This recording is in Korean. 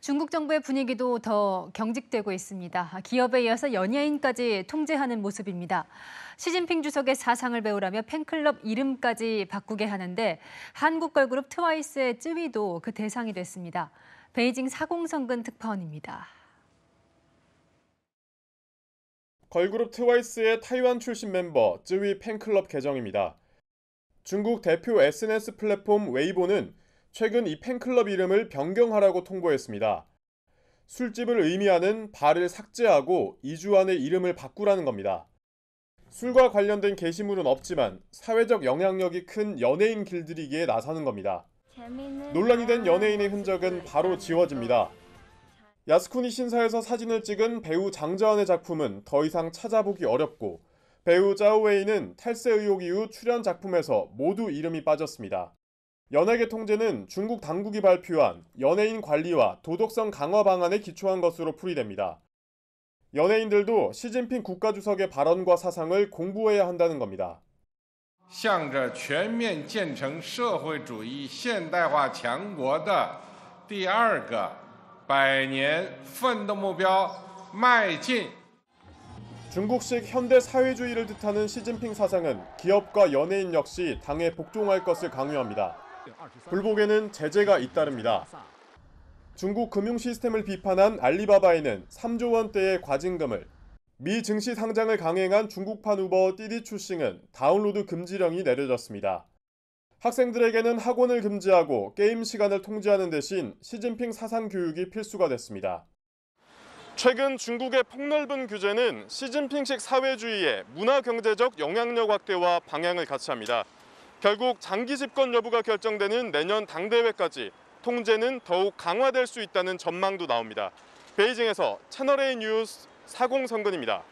중국 정부의 분위기도 더 경직되고 있습니다. 기업에 이어서 연예인까지 통제하는 모습입니다. 시진핑 주석의 사상을 배우라며 팬클럽 이름까지 바꾸게 하는데 한국 걸그룹 트와이스의 쯔위도 그 대상이 됐습니다. 베이징 사공성근 특파원입니다. 걸그룹 트와이스의 타이완 출신 멤버 쯔위 팬클럽 계정입니다. 중국 대표 SNS 플랫폼 웨이보는 최근 이 팬클럽 이름을 변경하라고 통보했습니다. 술집을 의미하는 발을 삭제하고 2주 안에 이름을 바꾸라는 겁니다. 술과 관련된 게시물은 없지만 사회적 영향력이 큰 연예인 길들이기에 나서는 겁니다. 논란이 된 연예인의 흔적은 바로 지워집니다. 야스쿠니 신사에서 사진을 찍은 배우 장자연의 작품은 더 이상 찾아보기 어렵고 배우 자오웨이는 탈세 의혹 이후 출연 작품에서 모두 이름이 빠졌습니다. 연예계 통제는 중국 당국이 발표한 연예인 관리와 도덕성 강화 방안에 기초한 것으로 풀이됩니다. 연예인들도 시진핑 국가주석의 발언과 사상을 공부해야 한다는 겁니다. 向着全面建成社会主义现代化 중국식 현대 사회주의를 뜻하는 시진핑 사상은 기업과 연예인 역시 당에 복종할 것을 강요합니다. 불복에는 제재가 잇따릅니다. 중국 금융 시스템을 비판한 알리바바에는 3조 원대의 과징금을 미 증시 상장을 강행한 중국판 우버 띠디추싱은 다운로드 금지령이 내려졌습니다. 학생들에게는 학원을 금지하고 게임 시간을 통제하는 대신 시진핑 사상 교육이 필수가 됐습니다. 최근 중국의 폭넓은 규제는 시진핑식 사회주의의 문화경제적 영향력 확대와 방향을 같이 합니다. 결국 장기 집권 여부가 결정되는 내년 당대회까지 통제는 더욱 강화될 수 있다는 전망도 나옵니다. 베이징에서 채널A 뉴스 사공선근입니다.